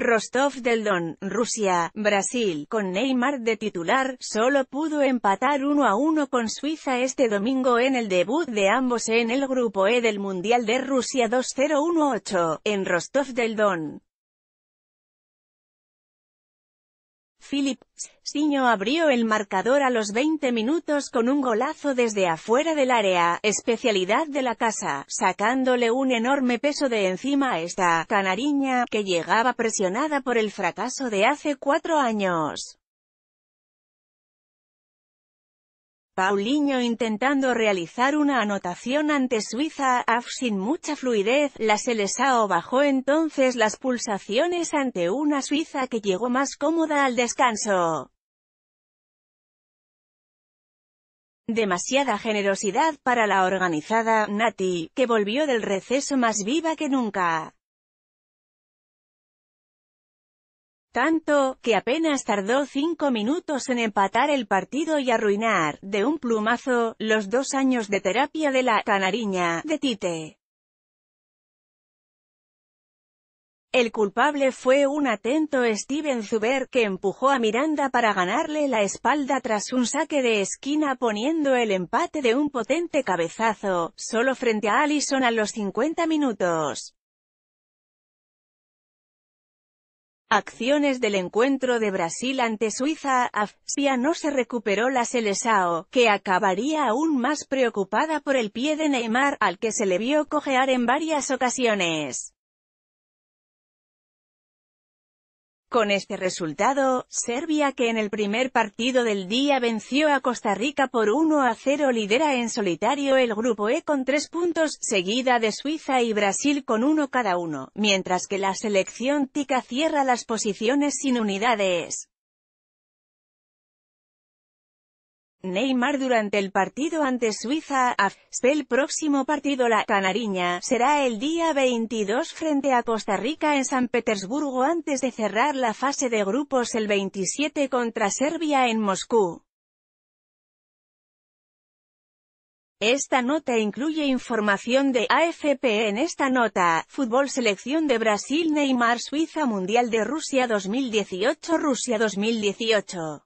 Rostov del Don, Rusia, Brasil, con Neymar de titular, solo pudo empatar 1 a 1 con Suiza este domingo en el debut de ambos en el Grupo E del Mundial de Rusia 2018, en Rostov del Don. Philip Siño abrió el marcador a los 20 minutos con un golazo desde afuera del área, especialidad de la casa, sacándole un enorme peso de encima a esta canariña, que llegaba presionada por el fracaso de hace cuatro años. Paulinho intentando realizar una anotación ante Suiza AF sin mucha fluidez, la Seleção bajó entonces las pulsaciones ante una Suiza que llegó más cómoda al descanso. Demasiada generosidad para la organizada, Nati, que volvió del receso más viva que nunca. Tanto, que apenas tardó cinco minutos en empatar el partido y arruinar, de un plumazo, los dos años de terapia de la «canariña» de Tite. El culpable fue un atento Steven Zuber que empujó a Miranda para ganarle la espalda tras un saque de esquina poniendo el empate de un potente cabezazo, solo frente a Allison a los 50 minutos. Acciones del encuentro de Brasil ante Suiza, Afsia no se recuperó la Selesao, que acabaría aún más preocupada por el pie de Neymar, al que se le vio cojear en varias ocasiones. Con este resultado, Serbia que en el primer partido del día venció a Costa Rica por 1 a 0 lidera en solitario el grupo E con 3 puntos, seguida de Suiza y Brasil con 1 cada uno, mientras que la selección tica cierra las posiciones sin unidades. Neymar durante el partido ante Suiza, el próximo partido La Canariña, será el día 22 frente a Costa Rica en San Petersburgo antes de cerrar la fase de grupos el 27 contra Serbia en Moscú. Esta nota incluye información de AFP en esta nota, Fútbol Selección de Brasil Neymar Suiza Mundial de Rusia 2018 Rusia 2018